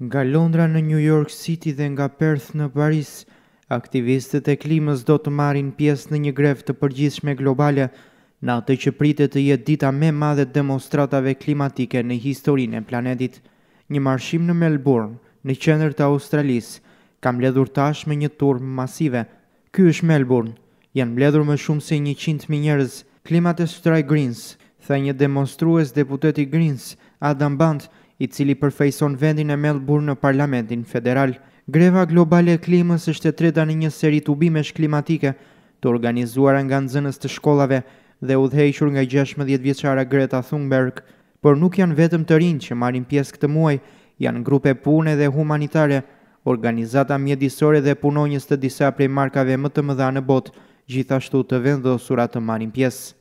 Nga Londra në New York City dhe nga Perth në Paris, aktivistët e klimës do të marrin pjesë në një grevë të përgjithshme globale në atë që pritet të jetë dita më e madhe demonstratave klimatike në historinë e planetit. Një marshim në Melbourne, në qendër të Australisë, ka mbledhur tash me një turm masive. Ky është Melbourne. Janë mbledhur më shumë se mijë njerëz. Klimat e Strike Greens, tha një demonstrues deputeti Greens, Adam Bandt, i cili përfejson vendin e Melbourne në parlamentin federal. Greva globale e klimës është e treta në një seri tubimesh klimatike të organizuara nga nëzënës të shkollave dhe dhejshur nga 16 vjeqara Greta Thunberg, por nuk janë vetëm të rinjë që marin pjesë këtë muaj, janë grupe pune dhe humanitare, organizata mjedisore dhe punonjës të disa prej markave më të mëdha në botë, gjithashtu të vendosur të marin pjesë.